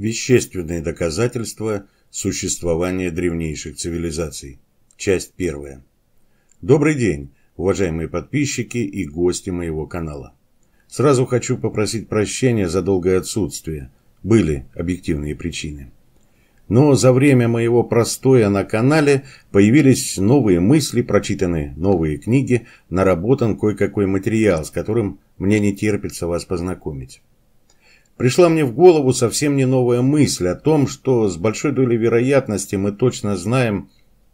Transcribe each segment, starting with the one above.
Вещественные доказательства существования древнейших цивилизаций. Часть первая. Добрый день, уважаемые подписчики и гости моего канала. Сразу хочу попросить прощения за долгое отсутствие. Были объективные причины. Но за время моего простоя на канале появились новые мысли, прочитаны новые книги, наработан кое-какой материал, с которым мне не терпится вас познакомить пришла мне в голову совсем не новая мысль о том, что с большой долей вероятности мы точно знаем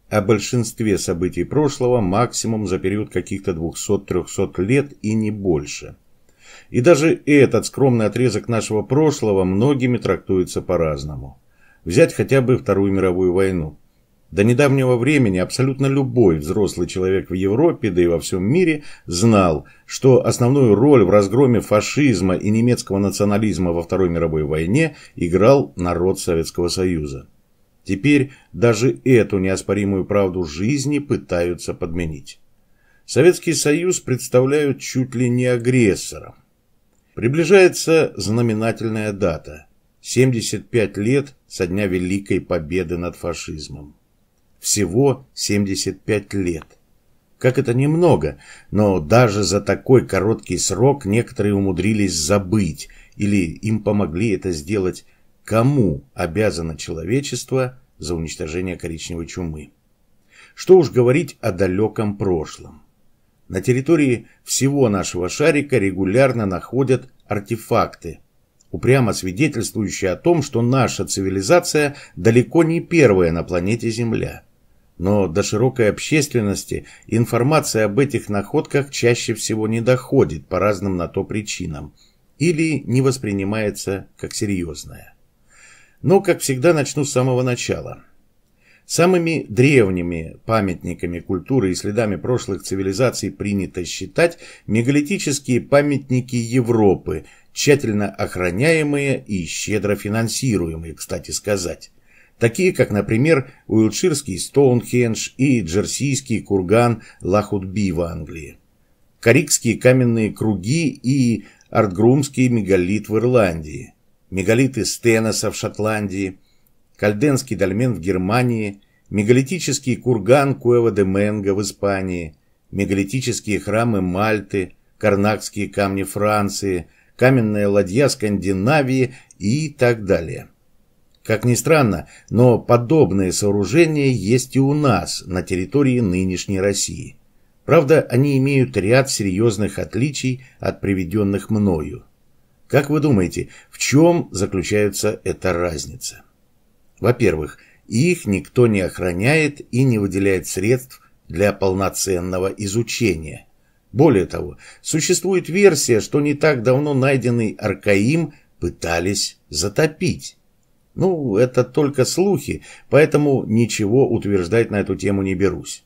о большинстве событий прошлого максимум за период каких-то 200-300 лет и не больше. И даже этот скромный отрезок нашего прошлого многими трактуется по-разному. Взять хотя бы Вторую мировую войну. До недавнего времени абсолютно любой взрослый человек в Европе, да и во всем мире, знал, что основную роль в разгроме фашизма и немецкого национализма во Второй мировой войне играл народ Советского Союза. Теперь даже эту неоспоримую правду жизни пытаются подменить. Советский Союз представляют чуть ли не агрессором. Приближается знаменательная дата – 75 лет со дня Великой Победы над фашизмом всего 75 лет. Как это немного, но даже за такой короткий срок некоторые умудрились забыть, или им помогли это сделать, кому обязано человечество за уничтожение коричневой чумы. Что уж говорить о далеком прошлом. На территории всего нашего шарика регулярно находят артефакты, упрямо свидетельствующие о том, что наша цивилизация далеко не первая на планете Земля – но до широкой общественности информация об этих находках чаще всего не доходит по разным на то причинам или не воспринимается как серьезная. Но, как всегда, начну с самого начала. Самыми древними памятниками культуры и следами прошлых цивилизаций принято считать мегалитические памятники Европы, тщательно охраняемые и щедро финансируемые, кстати сказать такие как, например, Уилширский Стоунхендж и Джерсийский курган Лахутби в Англии, Карикские каменные круги и Артгрумский мегалит в Ирландии, мегалиты Стенеса в Шотландии, Кальденский дольмен в Германии, мегалитический курган Куэва-де-Менго в Испании, мегалитические храмы Мальты, карнакские камни Франции, каменная ладья Скандинавии и так далее. Как ни странно, но подобные сооружения есть и у нас, на территории нынешней России. Правда, они имеют ряд серьезных отличий от приведенных мною. Как вы думаете, в чем заключается эта разница? Во-первых, их никто не охраняет и не выделяет средств для полноценного изучения. Более того, существует версия, что не так давно найденный Аркаим пытались затопить. Ну, это только слухи, поэтому ничего утверждать на эту тему не берусь.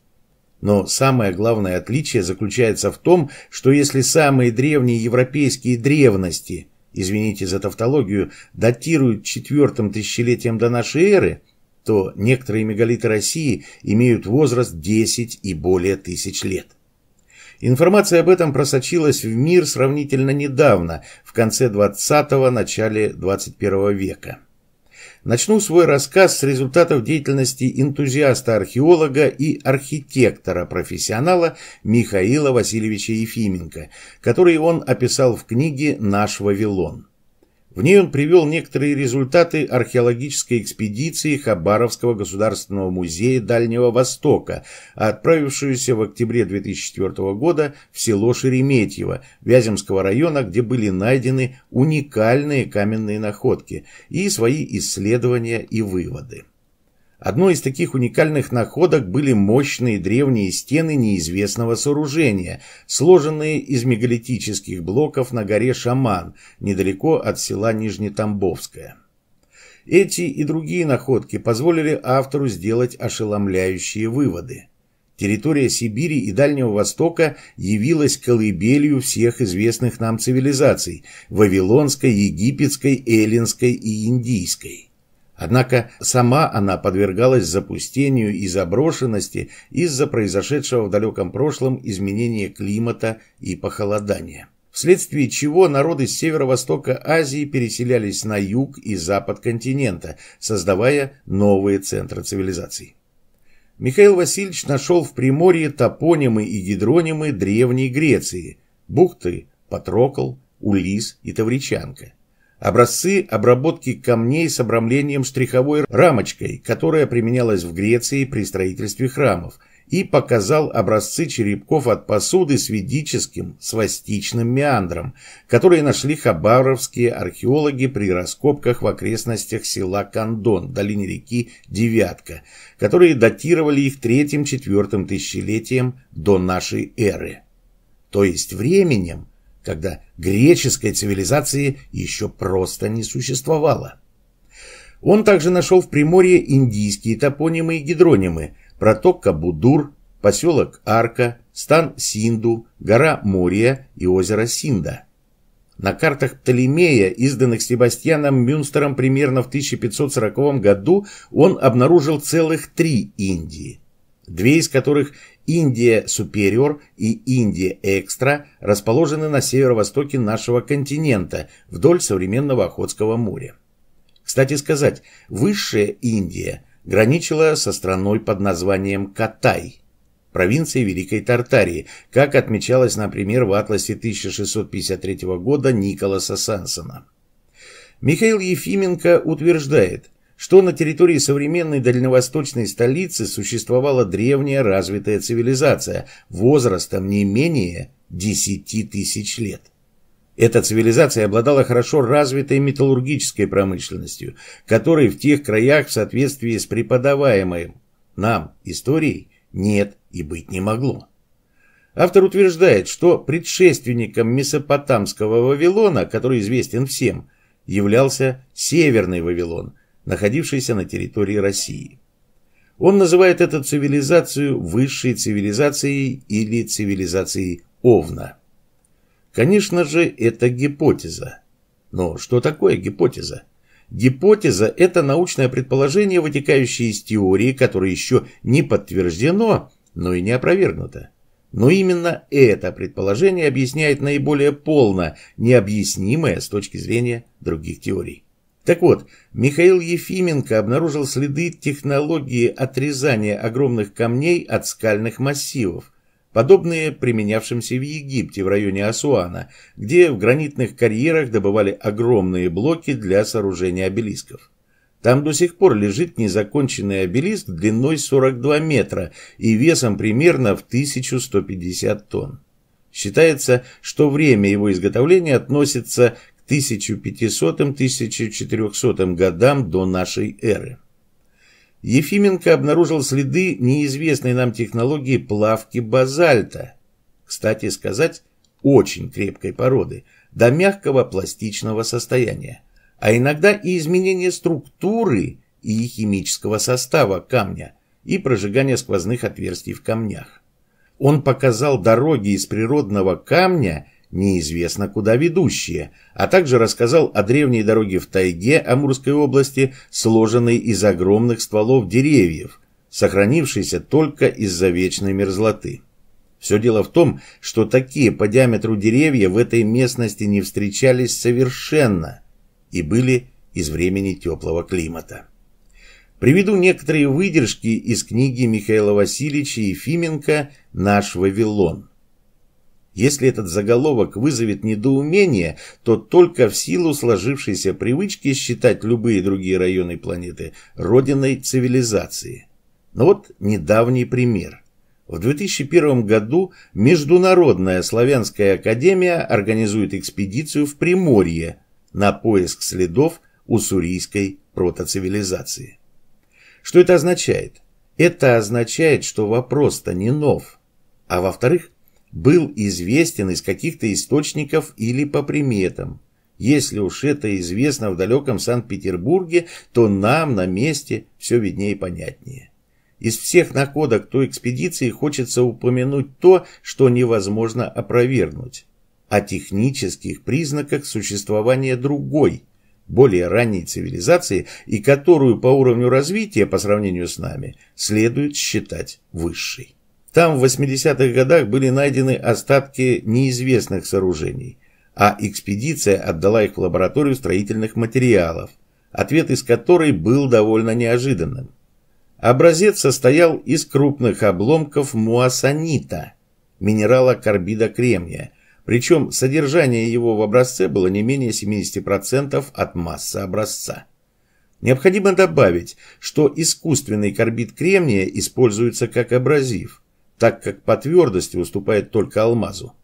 Но самое главное отличие заключается в том, что если самые древние европейские древности, извините за тавтологию, датируют четвертым тысячелетием до нашей эры, то некоторые мегалиты России имеют возраст 10 и более тысяч лет. Информация об этом просочилась в мир сравнительно недавно, в конце 20-го, начале 21 века. Начну свой рассказ с результатов деятельности энтузиаста-археолога и архитектора-профессионала Михаила Васильевича Ефименко, который он описал в книге «Наш Вавилон». В ней он привел некоторые результаты археологической экспедиции Хабаровского государственного музея Дальнего Востока, отправившуюся в октябре 2004 года в село Шереметьево Вяземского района, где были найдены уникальные каменные находки и свои исследования и выводы. Одной из таких уникальных находок были мощные древние стены неизвестного сооружения, сложенные из мегалитических блоков на горе Шаман, недалеко от села Нижнетамбовское. Эти и другие находки позволили автору сделать ошеломляющие выводы. Территория Сибири и Дальнего Востока явилась колыбелью всех известных нам цивилизаций – вавилонской, египетской, эллинской и индийской. Однако сама она подвергалась запустению и заброшенности из-за произошедшего в далеком прошлом изменения климата и похолодания. Вследствие чего народы с северо-востока Азии переселялись на юг и запад континента, создавая новые центры цивилизаций. Михаил Васильевич нашел в Приморье топонимы и гидронимы Древней Греции – Бухты, Патрокол, Улис и Тавричанка – Образцы обработки камней с обрамлением штриховой рамочкой, которая применялась в Греции при строительстве храмов, и показал образцы черепков от посуды с ведическим свастичным меандром, которые нашли хабаровские археологи при раскопках в окрестностях села Кандон, в долине реки Девятка, которые датировали их третьим-четвертым тысячелетием до нашей эры, то есть временем, когда греческой цивилизации еще просто не существовало. Он также нашел в Приморье индийские топонимы и гидронимы проток Кабудур, поселок Арка, стан Синду, гора Мория и озеро Синда. На картах Птолемея, изданных Себастьяном Мюнстером примерно в 1540 году, он обнаружил целых три Индии – две из которых Индия Супериор и Индия Экстра расположены на северо-востоке нашего континента вдоль современного Охотского моря. Кстати сказать, Высшая Индия граничила со страной под названием Катай, провинцией Великой Тартарии, как отмечалось, например, в атласе 1653 года Николаса Сансона. Михаил Ефименко утверждает – что на территории современной дальневосточной столицы существовала древняя развитая цивилизация возрастом не менее 10 тысяч лет. Эта цивилизация обладала хорошо развитой металлургической промышленностью, которой в тех краях в соответствии с преподаваемой нам историей нет и быть не могло. Автор утверждает, что предшественником месопотамского Вавилона, который известен всем, являлся Северный Вавилон – находившейся на территории России. Он называет эту цивилизацию высшей цивилизацией или цивилизацией Овна. Конечно же, это гипотеза. Но что такое гипотеза? Гипотеза – это научное предположение, вытекающее из теории, которое еще не подтверждено, но и не опровергнуто. Но именно это предположение объясняет наиболее полно необъяснимое с точки зрения других теорий. Так вот, Михаил Ефименко обнаружил следы технологии отрезания огромных камней от скальных массивов, подобные применявшимся в Египте в районе Асуана, где в гранитных карьерах добывали огромные блоки для сооружения обелисков. Там до сих пор лежит незаконченный обелиск длиной 42 метра и весом примерно в 1150 тонн. Считается, что время его изготовления относится 1500-1400 годам до нашей эры. Ефименко обнаружил следы неизвестной нам технологии плавки базальта, кстати сказать, очень крепкой породы, до мягкого пластичного состояния, а иногда и изменение структуры и химического состава камня и прожигание сквозных отверстий в камнях. Он показал дороги из природного камня неизвестно куда ведущие, а также рассказал о древней дороге в тайге Амурской области, сложенной из огромных стволов деревьев, сохранившейся только из-за вечной мерзлоты. Все дело в том, что такие по диаметру деревья в этой местности не встречались совершенно и были из времени теплого климата. Приведу некоторые выдержки из книги Михаила Васильевича Ефименко «Наш Вавилон». Если этот заголовок вызовет недоумение, то только в силу сложившейся привычки считать любые другие районы планеты родиной цивилизации. Но ну вот недавний пример. В 2001 году Международная славянская академия организует экспедицию в Приморье на поиск следов уссурийской протоцивилизации. Что это означает? Это означает, что вопрос-то не нов. А во-вторых, был известен из каких-то источников или по приметам. Если уж это известно в далеком Санкт-Петербурге, то нам на месте все виднее и понятнее. Из всех находок той экспедиции хочется упомянуть то, что невозможно опровергнуть. О технических признаках существования другой, более ранней цивилизации, и которую по уровню развития по сравнению с нами следует считать высшей. Там в 80-х годах были найдены остатки неизвестных сооружений, а экспедиция отдала их в лабораторию строительных материалов, ответ из которой был довольно неожиданным. Образец состоял из крупных обломков муассанита, минерала карбида кремния, причем содержание его в образце было не менее 70% от массы образца. Необходимо добавить, что искусственный карбид кремния используется как абразив, так как по твердости уступает только алмазу.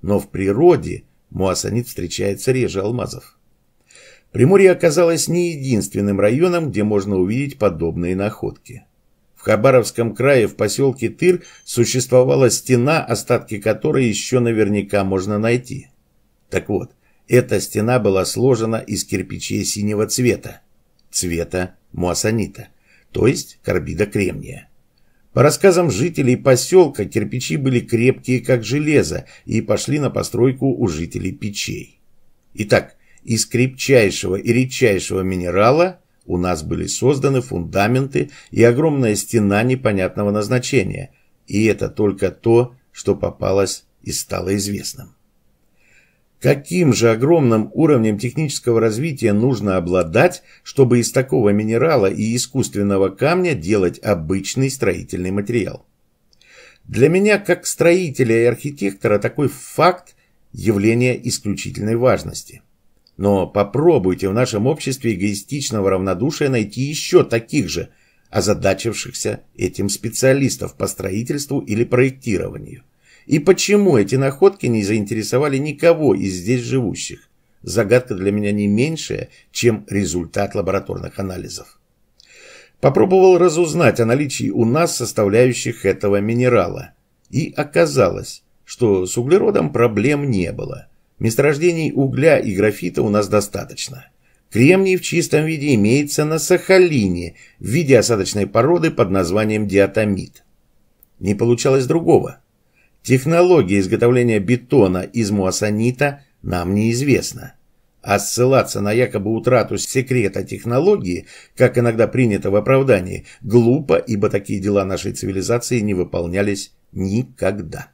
Но в природе муассанит встречается реже алмазов. Приморье оказалось не единственным районом, где можно увидеть подобные находки. В Хабаровском крае в поселке Тыр существовала стена, остатки которой еще наверняка можно найти. Так вот, эта стена была сложена из кирпичей синего цвета, цвета муассанита, то есть карбида кремния. По рассказам жителей поселка, кирпичи были крепкие, как железо, и пошли на постройку у жителей печей. Итак, из крепчайшего и редчайшего минерала у нас были созданы фундаменты и огромная стена непонятного назначения. И это только то, что попалось и стало известным. Каким же огромным уровнем технического развития нужно обладать, чтобы из такого минерала и искусственного камня делать обычный строительный материал? Для меня, как строителя и архитектора, такой факт – явление исключительной важности. Но попробуйте в нашем обществе эгоистичного равнодушия найти еще таких же, озадачившихся этим специалистов по строительству или проектированию – и почему эти находки не заинтересовали никого из здесь живущих? Загадка для меня не меньшая, чем результат лабораторных анализов. Попробовал разузнать о наличии у нас составляющих этого минерала. И оказалось, что с углеродом проблем не было. Месторождений угля и графита у нас достаточно. Кремний в чистом виде имеется на Сахалине в виде осадочной породы под названием диатомит. Не получалось другого – Технология изготовления бетона из муассанита нам неизвестна. А ссылаться на якобы утрату секрета технологии, как иногда принято в оправдании, глупо, ибо такие дела нашей цивилизации не выполнялись никогда.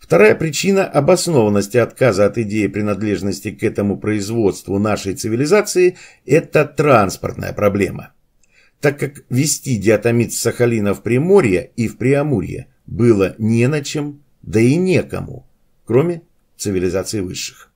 Вторая причина обоснованности отказа от идеи принадлежности к этому производству нашей цивилизации – это транспортная проблема. Так как вести диатомит с Сахалина в Приморье и в Приамурье было не на чем, да и некому, кроме цивилизации высших.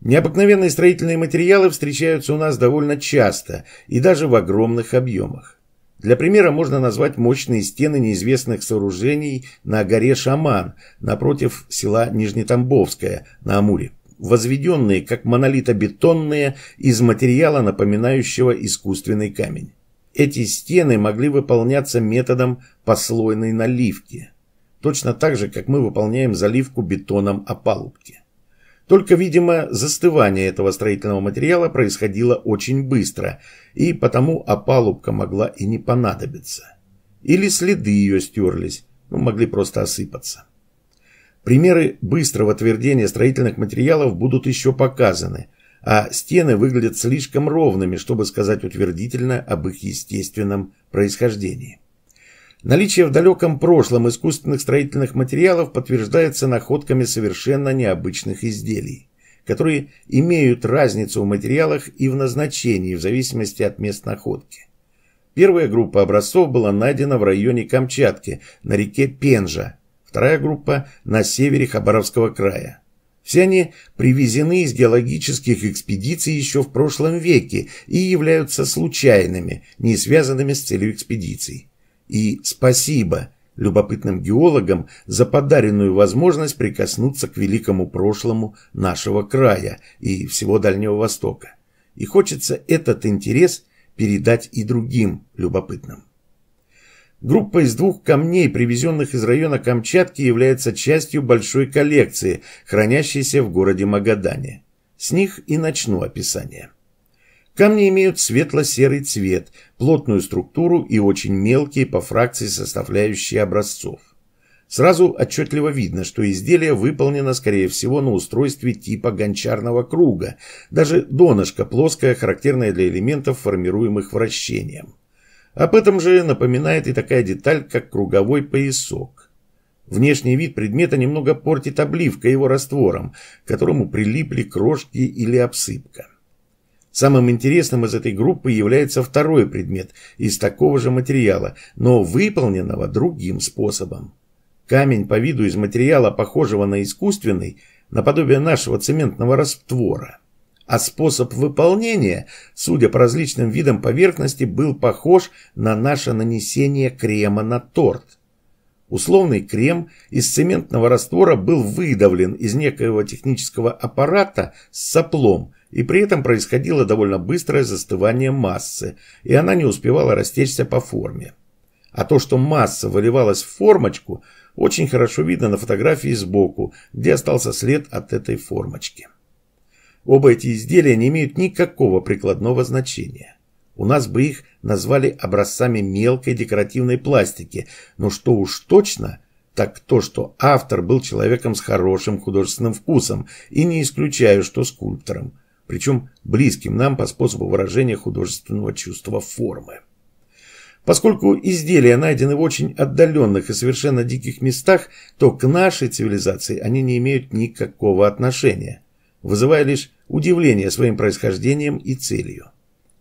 Необыкновенные строительные материалы встречаются у нас довольно часто и даже в огромных объемах. Для примера можно назвать мощные стены неизвестных сооружений на горе Шаман, напротив села Нижнетамбовское, на Амуре, возведенные как монолитобетонные из материала, напоминающего искусственный камень. Эти стены могли выполняться методом послойной наливки, точно так же, как мы выполняем заливку бетоном опалубки. Только, видимо, застывание этого строительного материала происходило очень быстро, и потому опалубка могла и не понадобиться. Или следы ее стерлись, ну, могли просто осыпаться. Примеры быстрого твердения строительных материалов будут еще показаны – а стены выглядят слишком ровными, чтобы сказать утвердительно об их естественном происхождении. Наличие в далеком прошлом искусственных строительных материалов подтверждается находками совершенно необычных изделий, которые имеют разницу в материалах и в назначении в зависимости от мест находки. Первая группа образцов была найдена в районе Камчатки, на реке Пенжа, вторая группа на севере Хабаровского края. Все они привезены из геологических экспедиций еще в прошлом веке и являются случайными, не связанными с целью экспедиций. И спасибо любопытным геологам за подаренную возможность прикоснуться к великому прошлому нашего края и всего Дальнего Востока. И хочется этот интерес передать и другим любопытным. Группа из двух камней, привезенных из района Камчатки, является частью большой коллекции, хранящейся в городе Магадане. С них и начну описание. Камни имеют светло-серый цвет, плотную структуру и очень мелкие по фракции составляющие образцов. Сразу отчетливо видно, что изделие выполнено, скорее всего, на устройстве типа гончарного круга, даже донышко плоское, характерное для элементов, формируемых вращением. Об этом же напоминает и такая деталь, как круговой поясок. Внешний вид предмета немного портит обливка его раствором, к которому прилипли крошки или обсыпка. Самым интересным из этой группы является второй предмет из такого же материала, но выполненного другим способом. Камень по виду из материала, похожего на искусственный, наподобие нашего цементного раствора а способ выполнения, судя по различным видам поверхности, был похож на наше нанесение крема на торт. Условный крем из цементного раствора был выдавлен из некоего технического аппарата с соплом, и при этом происходило довольно быстрое застывание массы, и она не успевала растечься по форме. А то, что масса выливалась в формочку, очень хорошо видно на фотографии сбоку, где остался след от этой формочки. Оба эти изделия не имеют никакого прикладного значения. У нас бы их назвали образцами мелкой декоративной пластики, но что уж точно, так то, что автор был человеком с хорошим художественным вкусом, и не исключаю, что скульптором, причем близким нам по способу выражения художественного чувства формы. Поскольку изделия найдены в очень отдаленных и совершенно диких местах, то к нашей цивилизации они не имеют никакого отношения – вызывая лишь удивление своим происхождением и целью.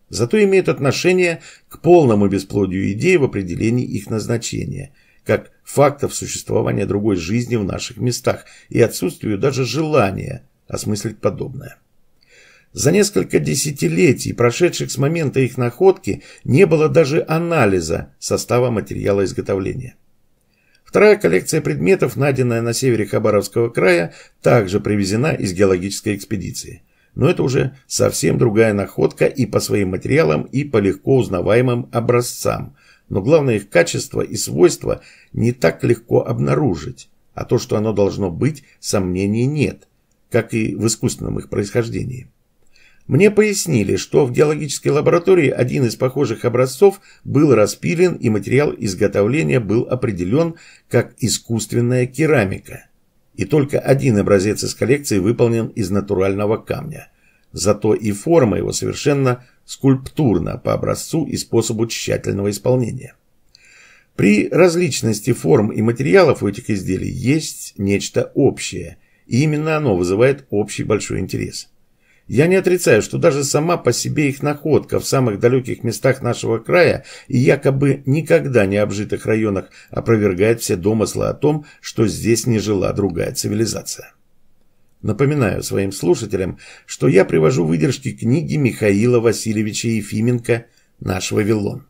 Зато имеет отношение к полному бесплодию идей в определении их назначения, как фактов существования другой жизни в наших местах и отсутствию даже желания осмыслить подобное. За несколько десятилетий, прошедших с момента их находки, не было даже анализа состава материала изготовления. Вторая коллекция предметов, найденная на севере Хабаровского края, также привезена из геологической экспедиции. Но это уже совсем другая находка и по своим материалам, и по легко узнаваемым образцам. Но главное их качество и свойства не так легко обнаружить, а то, что оно должно быть, сомнений нет, как и в искусственном их происхождении. Мне пояснили, что в геологической лаборатории один из похожих образцов был распилен и материал изготовления был определен как искусственная керамика. И только один образец из коллекции выполнен из натурального камня. Зато и форма его совершенно скульптурна по образцу и способу тщательного исполнения. При различности форм и материалов у этих изделий есть нечто общее, и именно оно вызывает общий большой интерес. Я не отрицаю, что даже сама по себе их находка в самых далеких местах нашего края и якобы никогда не обжитых районах опровергает все домыслы о том, что здесь не жила другая цивилизация. Напоминаю своим слушателям, что я привожу выдержки книги Михаила Васильевича Ефименко «Наш Вавилон».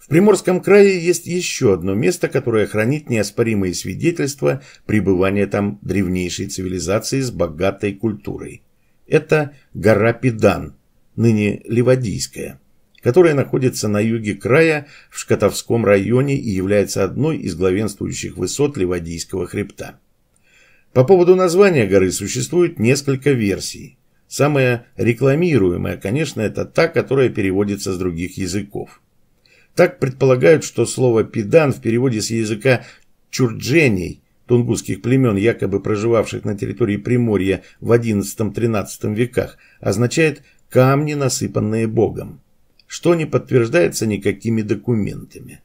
В Приморском крае есть еще одно место, которое хранит неоспоримые свидетельства пребывания там древнейшей цивилизации с богатой культурой – это гора Педан, ныне Ливадийская, которая находится на юге края в Шкатовском районе и является одной из главенствующих высот Ливадийского хребта. По поводу названия горы существует несколько версий. Самая рекламируемая, конечно, это та, которая переводится с других языков. Так предполагают, что слово «педан» в переводе с языка Чурдженей тунгусских племен, якобы проживавших на территории Приморья в XI-XIII веках, означает «камни, насыпанные Богом», что не подтверждается никакими документами.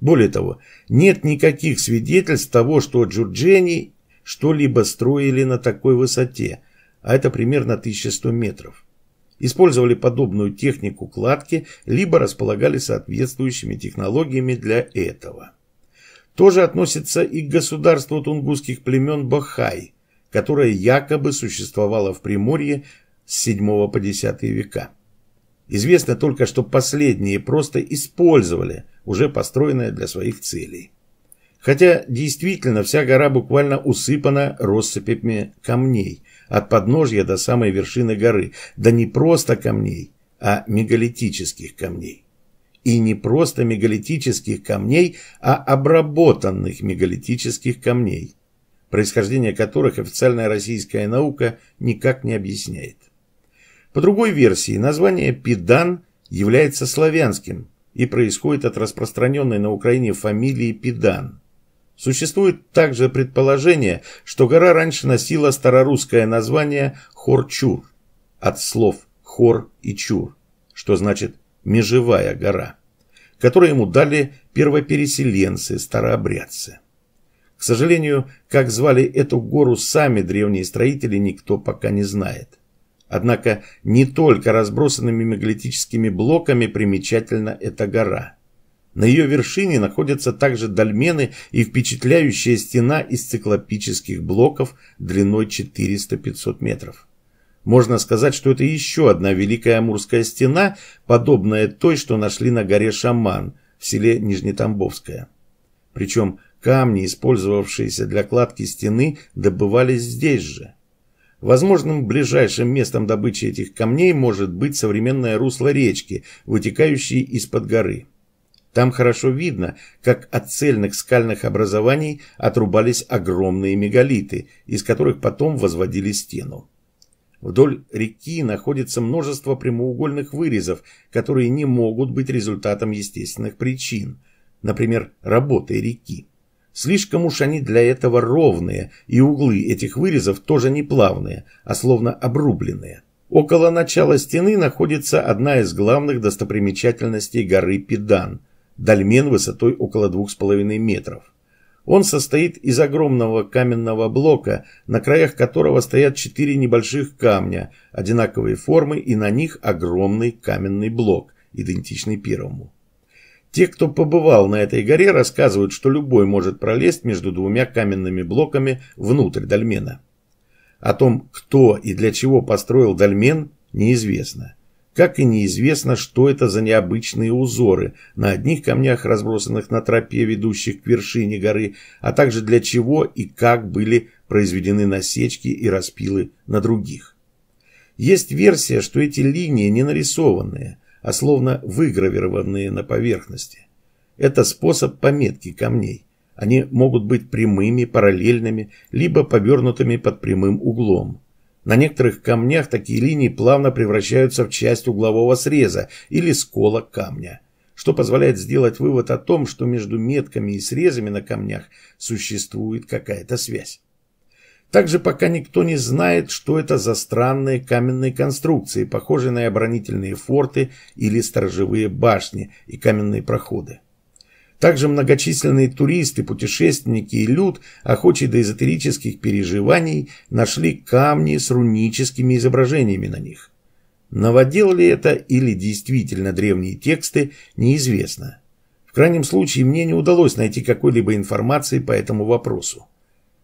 Более того, нет никаких свидетельств того, что Джурджени что-либо строили на такой высоте, а это примерно 1100 метров. Использовали подобную технику кладки, либо располагали соответствующими технологиями для этого тоже относится и к государству тунгусских племен Бахай, которое якобы существовало в Приморье с 7 по X века. Известно только, что последние просто использовали уже построенное для своих целей. Хотя действительно вся гора буквально усыпана россыпями камней, от подножья до самой вершины горы, да не просто камней, а мегалитических камней. И не просто мегалитических камней, а обработанных мегалитических камней, происхождение которых официальная российская наука никак не объясняет. По другой версии, название Пидан является славянским и происходит от распространенной на Украине фамилии Пидан. Существует также предположение, что гора раньше носила старорусское название Хорчур от слов «хор» и «чур», что значит Межевая гора, которую ему дали первопереселенцы-старообрядцы. К сожалению, как звали эту гору сами древние строители, никто пока не знает. Однако не только разбросанными мегалитическими блоками примечательна эта гора. На ее вершине находятся также дольмены и впечатляющая стена из циклопических блоков длиной 400-500 метров. Можно сказать, что это еще одна Великая Амурская стена, подобная той, что нашли на горе Шаман в селе Нижнетамбовское. Причем камни, использовавшиеся для кладки стены, добывались здесь же. Возможным ближайшим местом добычи этих камней может быть современное русло речки, вытекающей из-под горы. Там хорошо видно, как от цельных скальных образований отрубались огромные мегалиты, из которых потом возводили стену. Вдоль реки находится множество прямоугольных вырезов, которые не могут быть результатом естественных причин, например, работы реки. Слишком уж они для этого ровные, и углы этих вырезов тоже не плавные, а словно обрубленные. Около начала стены находится одна из главных достопримечательностей горы Педан – дольмен высотой около 2,5 метров. Он состоит из огромного каменного блока, на краях которого стоят четыре небольших камня, одинаковой формы, и на них огромный каменный блок, идентичный первому. Те, кто побывал на этой горе, рассказывают, что любой может пролезть между двумя каменными блоками внутрь дольмена. О том, кто и для чего построил дольмен, неизвестно. Как и неизвестно, что это за необычные узоры на одних камнях, разбросанных на тропе, ведущих к вершине горы, а также для чего и как были произведены насечки и распилы на других. Есть версия, что эти линии не нарисованные, а словно выгравированные на поверхности. Это способ пометки камней. Они могут быть прямыми, параллельными, либо повернутыми под прямым углом – на некоторых камнях такие линии плавно превращаются в часть углового среза или скола камня, что позволяет сделать вывод о том, что между метками и срезами на камнях существует какая-то связь. Также пока никто не знает, что это за странные каменные конструкции, похожие на оборонительные форты или сторожевые башни и каменные проходы. Также многочисленные туристы, путешественники и люд, охочие до эзотерических переживаний, нашли камни с руническими изображениями на них. Наводил ли это или действительно древние тексты, неизвестно. В крайнем случае, мне не удалось найти какой-либо информации по этому вопросу.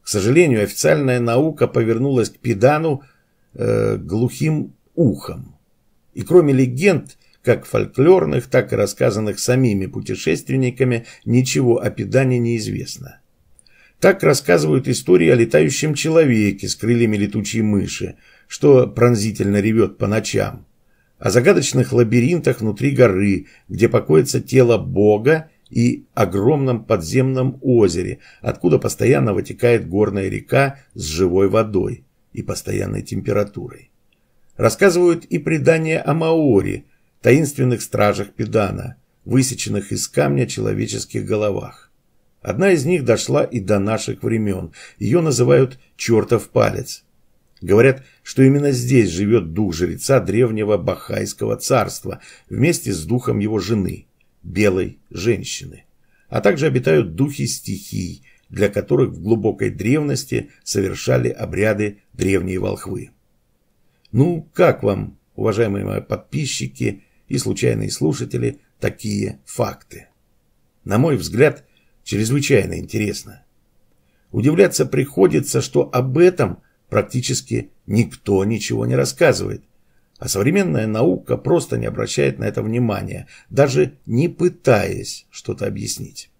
К сожалению, официальная наука повернулась к Педану э, глухим ухом. И кроме легенд, как фольклорных, так и рассказанных самими путешественниками, ничего о Педане не известно. Так рассказывают истории о летающем человеке с крыльями летучей мыши, что пронзительно ревет по ночам, о загадочных лабиринтах внутри горы, где покоится тело Бога и огромном подземном озере, откуда постоянно вытекает горная река с живой водой и постоянной температурой. Рассказывают и предания о Маори, таинственных стражах Педана, высеченных из камня человеческих головах. Одна из них дошла и до наших времен. Ее называют «чертов палец». Говорят, что именно здесь живет дух жреца древнего Бахайского царства вместе с духом его жены, белой женщины. А также обитают духи стихий, для которых в глубокой древности совершали обряды древние волхвы. Ну, как вам, уважаемые мои подписчики, и случайные слушатели такие факты. На мой взгляд, чрезвычайно интересно. Удивляться приходится, что об этом практически никто ничего не рассказывает. А современная наука просто не обращает на это внимания, даже не пытаясь что-то объяснить.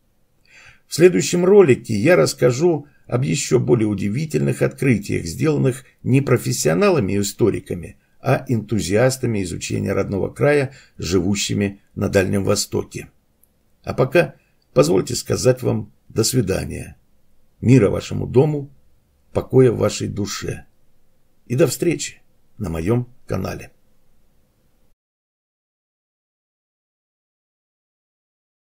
В следующем ролике я расскажу об еще более удивительных открытиях, сделанных не профессионалами и историками, а энтузиастами изучения родного края, живущими на Дальнем Востоке. А пока позвольте сказать вам до свидания. Мира вашему дому, покоя в вашей душе. И до встречи на моем канале.